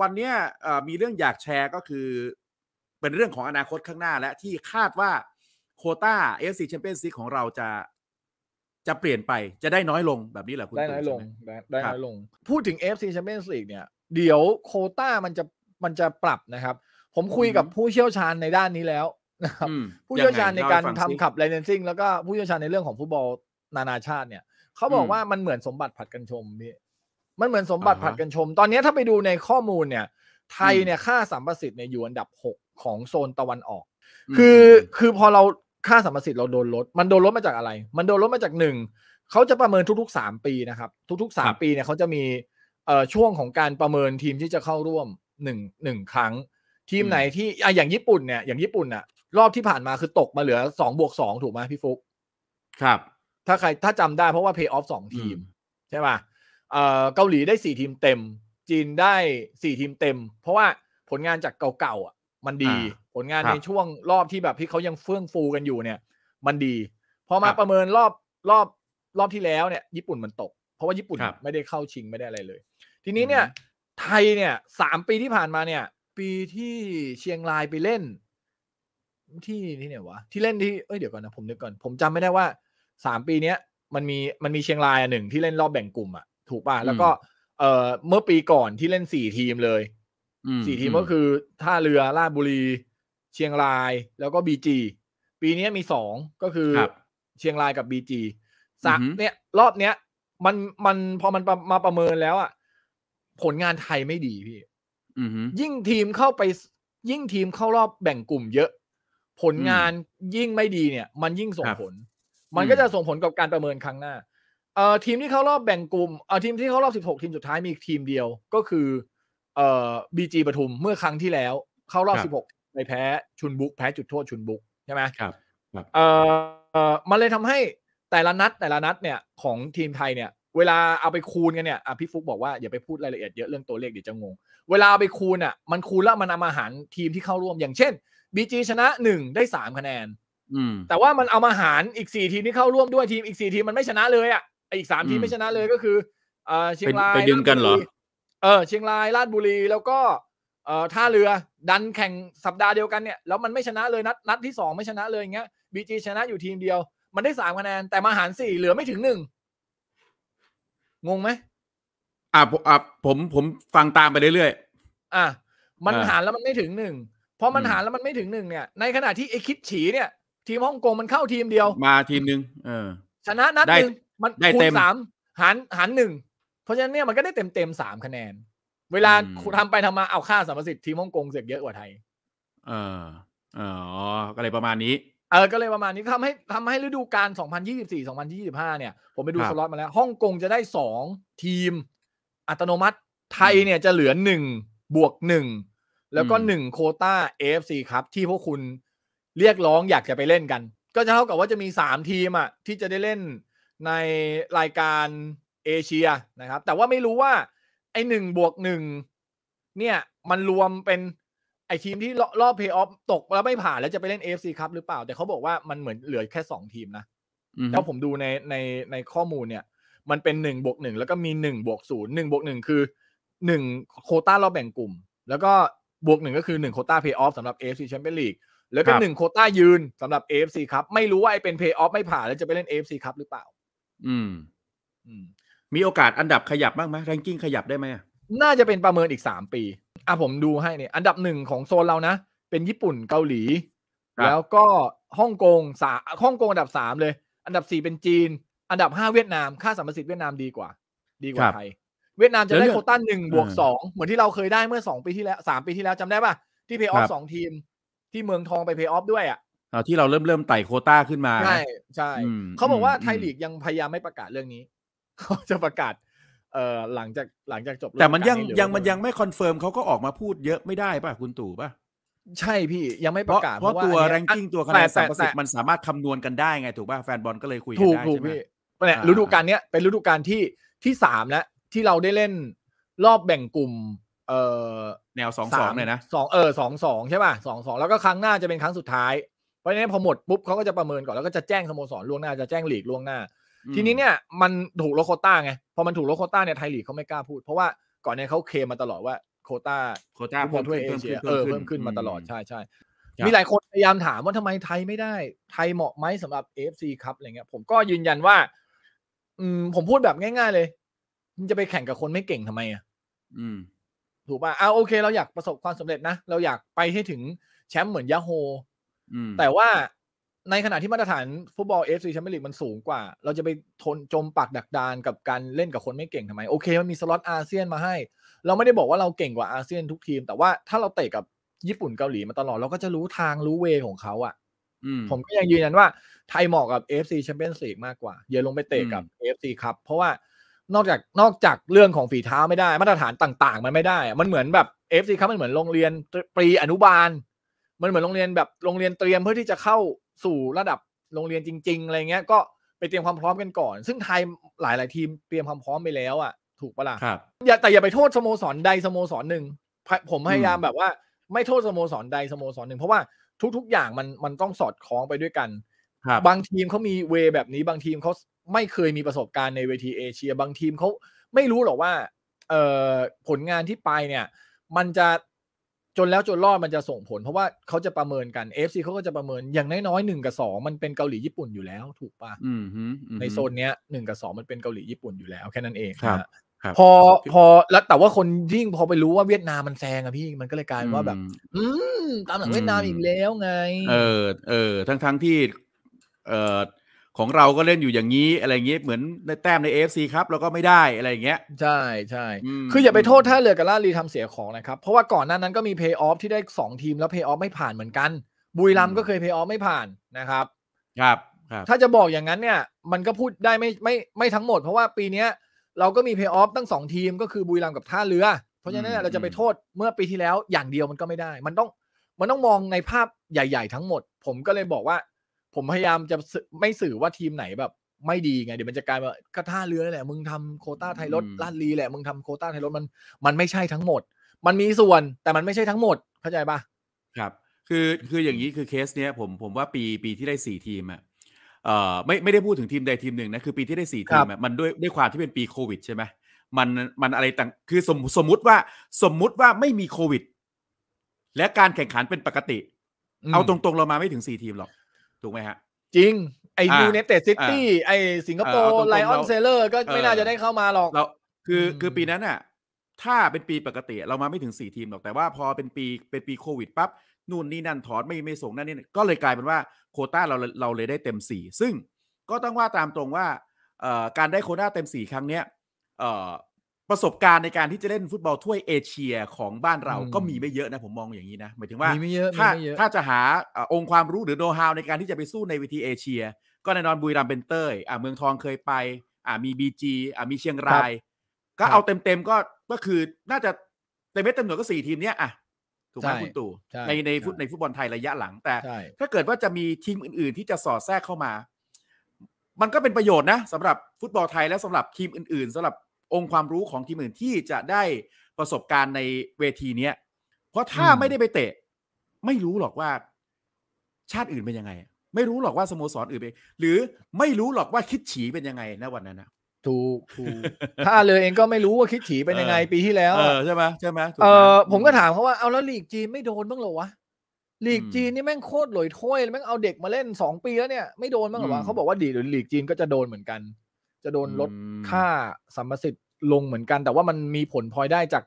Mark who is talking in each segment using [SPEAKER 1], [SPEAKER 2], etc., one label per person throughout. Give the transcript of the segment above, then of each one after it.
[SPEAKER 1] วันนี้มีเรื่องอยากแชร์ก็คือเป็นเรื่องของอนาคตข้างหน้าและที่คาดว่าโคต้าเอฟซีแชมเปี้ยนซีของเราจะ จะเปลี่ยนไปจะได้น้อยลงแบบนี้เหรอคุณได้น้อยลงได้น้อยลง
[SPEAKER 2] พูดถึงเอฟซีแชมเปี้ยนซีเนี่ยเดี๋ยวโคต้ามันจะมันจะปรับนะครับ ผมคุยกับผู้เชี่ยวชาญในด้านนี้แล้วนะครับผู้เชี่ยวชาญในการทำขับไลเนนซิ่งแล้วก็ผู้เชี่ยวชาญในเรื่องของฟุตบอลนานาชาติเนี่ยเขาบอกว่ามันเหมือนสมบัติผัดกันชมพี่มันเหมือนสมบัติผัดกันชม ตอนนี้ถ้าไปดูในข้อมูลเนี่ย ไทยเนี่ยค่าสัมประสิทธิ์เนี่ยอยู่อันดับ 6 ของโซนตะวันออก คือคือพอเราค่าสัมประสิทธิ์เราโดนลด มันโดนลดมาจากอะไร มันโดนลดมาจากหนึ่งเขาจะประเมินทุกๆ 3 ปีนะครับ ทุกๆ 3 ปีเนี่ยเขาจะมีเอ่อช่วงของการประเมินทีมที่จะเข้าร่วมหนึ่งหนึ่งครั้ง ทีมไหนที่อ่ะอย่างญี่ปุ่นเนี่ยอย่างญี่ปุ่นน่ะรอบที่ผ่านมาคือตกมาเหลือสองบวกสองถูกไหมพี่ฟุกครับ ถ้าใครถ้าจำได้เพราะว่าเพย์ออฟสองทีมใช่ป่ะเกาหลีได้สี่ทีมเต็ม จีนได้สี่ทีมเต็ม เพราะว่าผลงานจากเก่าๆอ่ะ มันดี ผลงานในช่วงรอบที่แบบที่เขายังเฟื่องฟูกันอยู่เนี่ย มันดี พอมาประเมินรอบรอบ รอบที่แล้วเนี่ย ญี่ปุ่นมันตก เพราะว่าญี่ปุ่นไม่ได้เข้าชิงไม่ได้อะไรเลย ทีนี้เนี่ย ไทยเนี่ยสามปีที่ผ่านมาเนี่ย ปีที่เชียงรายไปเล่น ที่ที่ไหนวะ ที่เล่นที่ เอ้ยเดี๋ยวก่อนนะผมนึกก่อน ผมจำไม่ได้ว่าสามปีเนี้ยมันมีมันมีเชียงรายอ่ะหนึ่งที่เล่นรอบแบ่งกลุ่มอ่ะถูกป่ะแล้วก็เออเมื่อปีก่อนที่เล่นสี่ทีมเลยสี่ทีมก็คือ ท่าเรือราชบุรี เชียงรายแล้วก็บีจีปีนี้มีสองก็คือเชียงรายกับบีจีสักเนี่ย รอบเนี้ยมันมันพอมันมาประเมินแล้วอ่ะผลงานไทยไม่ดีพี่ยิ่งทีมเข้าไปยิ่งทีมเข้ารอบแบ่งกลุ่มเยอะ ผลงานยิ่งไม่ดีเนี่ย มันยิ่งส่งผล มันก็จะส่งผลกับการประเมินครั้งหน้าเอ่อทีมที่เข้ารอบแบ่งกลุ่มเอ่อทีมที่เข้ารอบ 16 ทีม สุดท้ายมีอีกทีมเดียวก็คือเอ่อบีจีปทุมเมื่อครั้งที่แล้ว เข้ารอบ 16ไปแพ้ชุนบุกแพ้จุดโทษชุนบุกใช่ไหมครับเอ่อมันเลยทำให้แต่ละนัดแต่ละนัดเนี่ยของทีมไทยเนี่ยเวลาเอาไปคูณกันเนี่ยพี่ฟุกบอกว่าอย่าไปพูดรายละเอียดเยอะเรื่องตัวเลขเดี๋ยวจะงง เวลาไปคูณอ่ะมันคูณแล้วมันเอามาหารทีมที่เข้าร่วมอย่างเช่นบีจีชนะหนึ่งได้สามคะแนนแต่ว่ามันเอามาหารอีกสี่ทีมที่เข้าร่วมด้วยทีมอีกสี่ทีมมันไม่ชนะเลยอ่ะอีกสามทีมไม่ชนะเลยก็คือ เออเชียงรายไปดึงกันเหรอเออเชียงรายราชบุรีแล้วก็ เออท่าเรือดันแข่งสัปดาห์เดียวกันเนี่ยแล้วมันไม่ชนะเลยนัดนัดที่สองไม่ชนะเลยอย่างเงี้ยบีจีชนะอยู่ทีมเดียว มันได้สามคะแนน แต่มาหารสี่เหลือไม่ถึงหนึ่ง
[SPEAKER 1] งงไหมอ่าอ่ผมผมฟังตามไปเรื่อยๆอ่ะมันหารแล
[SPEAKER 2] ้วมันไม่ถึงหนึ่งพอมันหารแล้วมันไม่ถึงหนึ่งเนี่ย ในขณะที่ไอคิดฉีเนี่ยทีมฮ่องกงมันเข้าทีมเดียว
[SPEAKER 1] มาทีมหนึ่งเออ ชนะนัดหนึ่งมันคูณสาม
[SPEAKER 2] หารหารหนึ่ง เพราะฉะนั้นเนี่ยมันก็ได้เต็มเต็มสามคะแนน เวลาทำไปทำมาเอาค่าสมรสิทธิ์ทีมฮ่องกงเสียเยอะกว่าไทย
[SPEAKER 1] เอออ๋อก็เลยประมาณนี้
[SPEAKER 2] เออ ก็เลยประมาณนี้ทำให้ทำให้ฤดูกาล2 0 2ิ2 0 2าเนี่ยผมไปดูสล็อตมาแล้วฮ่องกงจะได้สองทีม อัตโนมัติไทยเนี่ยจะเหลือหนึ่งบวกหนึ่งแล้วก็หนึ่งโคต้าฟซีครับที่พวกคุณเรียกร้องอยากจะไปเล่นกัน ก็จะเท่ากับว่าจะมีสามทีมอ่ะที่จะได้เล่นในรายการเอเชียนะครับ แต่ว่าไม่รู้ว่าไอ้หนึ่งบวกหนึ่งเนี่ยมันรวมเป็นไอทีมที่รอบเพย์ออฟตกแล้วไม่ผ่านแล้วจะไปเล่น AFC ครับหรือเปล่า แต่เขาบอกว่ามันเหมือนเหลือแค่สองทีมนะแล้วผมดูในในในข้อมูลเนี่ย มันเป็นหนึ่งบวกหนึ่งแล้วก็มีหนึ่งบวกศูนย์หนึ่งบวกหนึ่งคือหนึ่งโคต้ารอบแบ่งกลุ่ม แล้วก็บวกหนึ่งก็คือหนึ่งโคต้าเพย์ออฟสำหรับ AFC ซีแชมเปี้ยนลีก แล้วก็หนึ่งโคต้ายืนสำหรับ AFC ครับไม่รู้ว่าไอเป็นเพย์ออฟไม่ผ่านแล้วจะไปเล่น AFC ครับหรือเปล่าอืมอืมมีโอกาสอันดับขยับบ้างไหมแรงกิ้งขยับได้ไหมน่าจะเป็นประเมินอีกสามปีอ่ะผมดูให้เนี่ย อันดับหนึ่งของโซนเรานะเป็นญี่ปุ่นเกาหลี แล้วก็ฮ่องกงสาฮ่องกงอันดับสามเลย อันดับสี่เป็นจีน อันดับห้าเวียดนามค่าสัมประสิทธิ์เวียดนามดีกว่า ดีกว่าไทยเวียดนามจะได้โคต้าหนึ่งบวกสองเหมือนที่เราเคยได้เมื่อสองปีที่แล้วสามปีที่แล้วจำได้ปะที่เพย์ออฟสองทีม ที่เมืองทองไปเพย์ออฟด้วยอ่ะ
[SPEAKER 1] ที่เราเริ่มเริ่มไต่โคต้าขึ้นมา ใช่
[SPEAKER 2] ใช่เขาบอกว่าไทยลีกยังพยายามไม่ประกาศเรื่องนี้ เขาจะประกาศเอ่อหลังจากหลังจากจบแต่มันยังยังมันยัง
[SPEAKER 1] ไม่คอนเฟิร์มเขาก็ออกมาพูดเยอะไม่ได้ป่ะ คุณตู่ป่ะ ใช่พี่ยังไม่ประกาศเพราะตัวแรงกิ้งตัวคะแนนสามสิบมันสามารถคำนวณกันได้ไง ถูกป่ะแฟนบอลก็เลยคุยกันได้ใช่ไหมเนี่ยฤดูกาลเนี้ยเป็น
[SPEAKER 2] ฤดูกาลที่ที่สามแล้วที่เราได้เล่นรอบแบ่งกลุ่ม เอ่อ
[SPEAKER 1] แนวสองสองเลยนะ
[SPEAKER 2] สองเออสองสองใช่ป่ะสองสองแล้วก็ครั้งหน้าจะเป็นครั้งสุดท้ายราะฉะนั้นพอหมดปุ๊บเขาก็จะประเมินก่อน แล้วก็จะแจ้งสโมสรล่วงหน้าจะแจ้งหลีกล่วงหน้า ทีนี้เนี่ย มันถูกลดโคต้าไง พอมันถูกลดโคต้าเนี่ยไทยลีกเขาไม่กล้าพูดเพราะว่าก่อนเนี่ยเขาเคมาตลอดว่าโคต้าโคต้าเพิ่มขึ้นเพิ่มขึ้นเออเพิ่มขึ้นมาตลอดใช่ใช่มีหลายคนพยายามถามว่าทำไมไทยไม่ได้ ไทยเหมาะไหมสำหรับเอฟซีครับอะไรเงี้ย ผมก็ยืนยันว่า อืมผมพูดแบบง่าย ๆเลยมันจะไปแข่งกับคนไม่เก่งทำไมอ่ะอถูกป่ะอ้าโอเคเราอยากประสบความสำเร็จนะเราอยากไปให้ถึงแชมป์เหมือนยาโฮแต่ว่าในขณะที่มาตรฐานฟุตบอลเอฟซีแชมเปี้ยนลีกมันสูงกว่า เราจะไปทน จมปักดักดานกับการเล่นกับคนไม่เก่งทำไมโอเค มันมีสล็อตอาเซียนมาให้ เราไม่ได้บอกว่าเราเก่งกว่าอาเซียนทุกทีม แต่ว่าถ้าเราเตะกับญี่ปุ่นเกาหลีมาตลอด เราก็จะรู้ทางรู้เวของเขาอะ่ะผมก็ยังยืนยันว่า ไทยเหมาะกับเอฟซีแชมเปี้ยนลีกมากกว่าอย่าลงไปเตะกับเอฟซีครับเพราะว่านอกจากนอกจากเรื่องของฝีเท้าไม่ได้มาตรฐานต่าง ๆ มันไม่ได้ มันเหมือนแบบเอฟซีครับมันเหมือนโรงเรียนปรีอนุบาลมันเหมือนโรงเรียนแบบโรงเรียนเตรียมเพื่อที่จะเข้าสู่ระดับโรงเรียนจริง ๆ อะไรเงี้ยก็ไปเตรียมความพร้อมกันก่อน ซึ่งไทยหลายๆทีมเตรียมความพร้อมไปแล้วอ่ะถูกปะล่ะครับอย่าแต่อย่าไปโทษสโมสรใดสโมสรหนึ่ง ผมพยายามแบบว่า ไม่โทษสโมสรใดสโมสรหนึ่ง เพราะว่าทุก ๆอย่างมันมันต้องสอดคล้องไปด้วยกันบางทีมเขามีเว แบบนี้บางทีมเขาไม่เคยมีประสบการณ์ในเวทีเอเชีย บางทีมเขาไม่รู้หรอกว่าเอ่อผลงานที่ไปเนี่ย มันจะจนแล้วจนรอดมันจะส่งผล เพราะว่าเขาจะประเมินกันเอฟซีเขาก็จะประเมินอย่างน้อยยหนึ่งกับสองมันเป็นเกาหลีญี่ปุ่นอยู่แล้ว ถูกปะในโซนเนี้ยหนึ่งกับสองมันเป็นเกาหลีญี่ปุ่นอยู่แล้ว แค่นั้นเองครับพอพอแล้วแต่ว่าคนยิ่งพอไปรู้ว่าเวียดนามมันแซงอะพี่มันก็เลยกลายว่าแบบอืมตามหลังเวียดนามอีกแล้วไง เอ
[SPEAKER 1] อ เออ ทั้งทั้งที่ เออของเราก็เล่นอยู่อย่างนี้อะไรเงี้ยเหมือนในแต้มในเอฟซีครับแล้วก็ไม่ได้อะไรอย่างเงี้ยใช่ใช่คืออย่าไป
[SPEAKER 2] โทษท่าเรือกับลารีทำเสียของนะครับเพราะว่าก่อนหน้านั้นก็มีเพย์ออฟที่ได้ 2 ทีมแล้วเพย์ออฟไม่ผ่านเหมือนกันบุรีรัมก็เคยเพย์ออฟไม่ผ่านนะครับ
[SPEAKER 1] ครับ ถ้าจะ
[SPEAKER 2] บอกอย่างนั้นเนี่ย มันก็พูดได้ไม่ไม่ไม่ทั้งหมดเพราะว่าปีนี้เราก็มีเพย์ออฟตั้ง 2 ทีมก็คือบุรีรัมกับท่าเรือ เพราะฉะนั้นเราจะไปโทษเมื่อปีที่แล้วอย่างเดียวมันก็ไม่ได้ มันต้องมันต้องมองในภาพใหญ่ๆทั้งหมด ผมก็เลยบอกว่าผมพยายามจะไม่สื่อว่าทีมไหนแบบ ไม่ดีไงเดี๋ยวมันจะกลายมาก็ท่าเรือแหละมึงทำโคต้าไทยรถลาดลีแหละมึงทำโคต้าไทยรถมันมันไม่ใช่ทั้งหมด มันมีส่วนแต่มันไม่ใช่ทั้งหมดเข้าใจปะ
[SPEAKER 1] ครับ คือคืออย่างนี้คือเคสเนี้ยผมผมว่าปีปีที่ได้สี่ทีมอะเอ่อไม่ไม่ได้พูดถึงทีมใดทีมหนึ่งนะคือปีที่ได้สี่ทีมอะมันด้วยด้วยความที่เป็นปีโควิดใช่ไหมมันมันอะไรต่างคือสมสมมุติว่าสมมุติว่าไม่มีโควิด และการแข่งขันเป็นปกติ เอาตรงๆเรามาไม่ถึงสี่ทีมหรอกถูกไหมฮะจริงไอ้ยูเนเต็ดซิตี้ไอ้สิงคโปร์ไลออนเซเลอร์ก็ไม่น่าจะได้เข้ามาหรอกเราคือคือปีนั้นอ่ะ ถ้าเป็นปีปกติเรามาไม่ถึงสี่ทีมหรอกแต่ว่าพอเป็นปีเป็นปีโควิดปั๊บ นู่นนี่นั่นถอนไม่ไม่ส่งนั่นนี่ก็เลยกลายเป็นว่าโคต้าเราเราเลยได้เต็มสี่ซึ่งก็ต้องว่าตามตรงว่าการได้โคต้าเต็มสี่ครั้งเนี้ยประสบการณ์ในการที่จะเล่นฟุตบอลถ้วยเอเชียของบ้านเราก็มีไม่เยอะนะ ผมมองอย่างนี้นะหมายถึงว่าถ้าถ้าจะหาองค์ความรู้หรือโน้ตฮาวในการที่จะไปสู้ในวีทีเอเชีย ก็แน่นอนบุรีรัมย์เป็นเต้ยอ่าเมืองทองเคยไป อ่ามีบีจีอ่ามีเชียงราย ก็เอาเต็มเต็มก็ก็คือน่าจะเต็มเม็ดเต็มหน่วยก็สี่ทีมเนี้ยอ่ะถูกไหมคุณตู่ในในฟุตในฟุตบอลไทยระยะหลังแต่ ถ้าเกิดว่าจะมีทีมอื่น ๆ ที่จะสอดแทรกเข้ามา มันก็เป็นประโยชน์นะสำหรับฟุตบอลไทยและสำหรับทีมอื่นๆ สำหรับองค์ความรู้ของทีมอื่นที่จะได้ประสบการณ์ในเวทีเนี้ย เพราะถ้าไม่ได้ไปเตะ ไม่รู้หรอกว่า ชาติอื่นเป็นยังไง ไม่รู้หรอกว่าสโมสรออื่นเป็นหรือไม่รู้หรอกว่าคิดฉีเป็นยังไงนะวันนั้นนะถู
[SPEAKER 2] กถูก ถ้าเลยเองก็ไม่รู้ว่าคิดฉีเป็นยังไง ปีที่แล้วใช่ไ
[SPEAKER 1] หมใช่ไหมเออผม
[SPEAKER 2] ก็ถามเขาว่าเอาแล้วลีกจีนไม่โดนบ้างหรอวะลีกจีนนี่แม่งโคตรหลอยถ้วยแม่งเอาเด็กมาเล่นสองปีแล้วเนี่ยไม่โดนบ้างหรอวะเขาบอกว่าดีหรือลีกจีนก็จะโดนเหมือนกันจะโดนลดค่าสัมประสิทธิ์ลงเหมือนกัน แต่ว่ามันมีผลพลอยได้จาก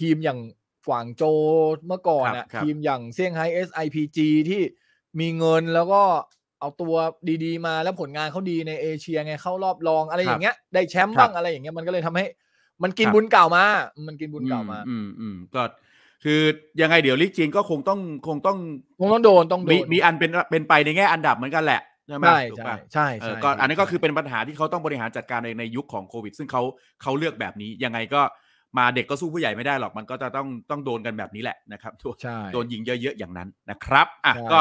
[SPEAKER 2] ทีมอย่างฝัางโจเมื่อก่อนนะทีมอย่างเซี่ยงไฮ้ SIPG ที่มีเงินแล้วก็เอาตัวดีๆมาแล้วผลงานเขาดีในเอเชีย ไง เข้ารอบรองอะไรอย่างเงี้ย ได้แชมป์บ้างอะไรอย่างเงี้ยมันก็เลยทำให้มันกินบุญเก่ามา
[SPEAKER 1] มันกินบุญเก่ามา อืมอืมก็ คือยังไงเดี๋ยวลิกจีนก็คงต้องคงต้องค
[SPEAKER 2] งต้องโดนต้องโมี
[SPEAKER 1] มีอันเป็นเป็นไปในแง่อันดับเหมือนกันแหละใช่ใช่ใช่ก็อันนี้ก็คือเป็นปัญหาที่เขาต้องบริหารจัดการในในยุคของโควิด ซึ่งเขาเขาเลือกแบบนี้ ยังไงก็มาเด็กก็สู้ผู้ใหญ่ไม่ได้หรอกมันก็จะต้องต้องโดนกันแบบนี้แหละนะครับโดนยิงเยอะ ๆอย่างนั้นนะครับอ่ะก็